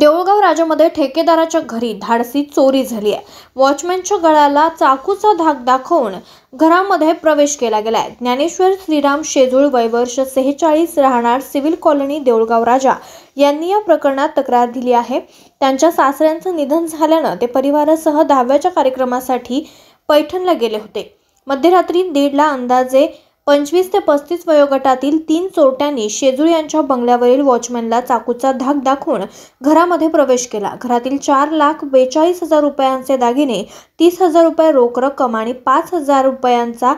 देऊळगाव राजामध्ये ठेकेदाराच्या घरी धाडसी चोरी झाली आहे वॉचमॅनच्या गळ्याला चाकूचा धाक दाखवून घरामध्ये प्रवेश केला गेला आहे ज्ञानेश्वर श्रीराम शेजूळ वयवर्ष सेहेचाळीस राहणार सिव्हिल कॉलनी देऊळगाव राजा यांनी या प्रकरणात तक्रार दिली आहे त्यांच्या सासऱ्यांचं निधन झाल्यानं ते परिवारासह दहाव्याच्या कार्यक्रमासाठी पैठणला गेले होते मध्यरात्री दीडला अंदाजे पंचवीस ते पस्तीस वयोगटातील तीन चोरट्यांनी शेजूळ यांच्या बंगल्यावरील वॉचमॅनला चाकूचा धाक दाखवून घरामध्ये प्रवेश केला घरातील चार लाख बेचाळीस हजार रुपयांचे दागिने तीस हजार रुपये रोख रक्कम आणि पाच हजार रुपयांचा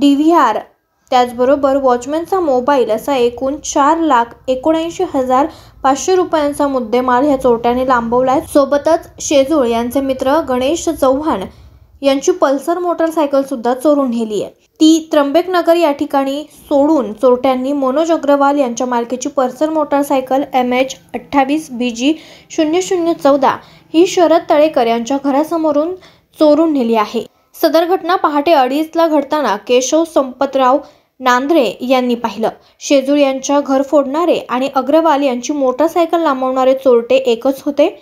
डी व्ही आर त्याचबरोबर वॉचमॅनचा मोबाईल असा एकूण चार लाख एकोणऐंशी हजार पाचशे रुपयांचा मुद्देमाल ह्या चोरट्याने लांबवलाय सोबतच शेजूळ यांचे मित्र गणेश चव्हाण यांची पल्सर मोटरसायकल सुद्धा चोरून नेली आहे ती नगर या ठिकाणी सोडून चोरट्यांनी मनोज अग्रवाल यांच्या मालकीची पल्सर मोटरसायकल एम एच अठ्ठावीस बी जी शून्य शून्य चौदा ही शरद तळेकर यांच्या घरासमोरून चोरून नेली आहे सदर घटना पहाटे अडीचला घडताना केशव संपतराव नांद्रे यांनी पाहिलं शेजूळ यांच्या घर फोडणारे आणि अग्रवाल यांची मोटरसायकल लांबवणारे चोरटे एकच होते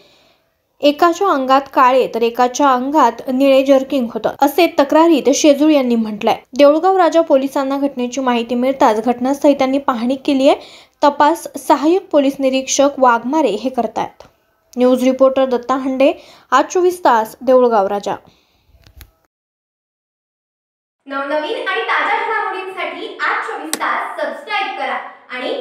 एकाच्या अंगात काळे तर एकाच्या अंगात निळे जर्किंग होतं असे तक्रारीत शेजूळ यांनी म्हटलंय देऊळगाव राजा पोलिसांना घटनेची माहिती मिळताच घटनास्थळी त्यांनी पाहणी केली आहे तपास सहाय्यक पोलीस निरीक्षक वाघमारे हे करतायत न्यूज रिपोर्टर दत्ता हंडे आज चोवीस तास देऊळगाव राजा नवनवीन आणि ताज्या घडामोडींसाठी आज चोवीस तास सबस्क्राईब करा आणि